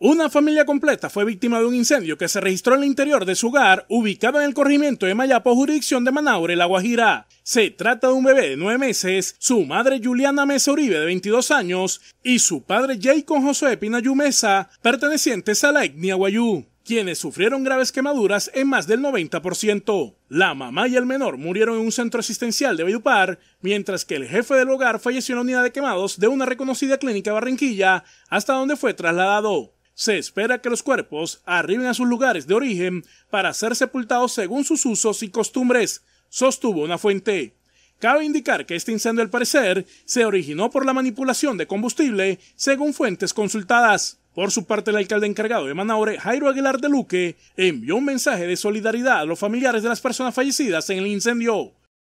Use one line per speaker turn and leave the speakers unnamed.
Una familia completa fue víctima de un incendio que se registró en el interior de su hogar, ubicado en el corregimiento de Mayapo, jurisdicción de Manaure, La Guajira. Se trata de un bebé de nueve meses, su madre Juliana Mesa Uribe, de 22 años, y su padre Jacob José Pina Mesa, pertenecientes a la etnia Guayú quienes sufrieron graves quemaduras en más del 90%. La mamá y el menor murieron en un centro asistencial de vidupar mientras que el jefe del hogar falleció en la unidad de quemados de una reconocida clínica Barranquilla, hasta donde fue trasladado se espera que los cuerpos arriben a sus lugares de origen para ser sepultados según sus usos y costumbres, sostuvo una fuente. Cabe indicar que este incendio al parecer se originó por la manipulación de combustible, según fuentes consultadas. Por su parte, el alcalde encargado de Manaure, Jairo Aguilar de Luque, envió un mensaje de solidaridad a los familiares de las personas fallecidas en el incendio.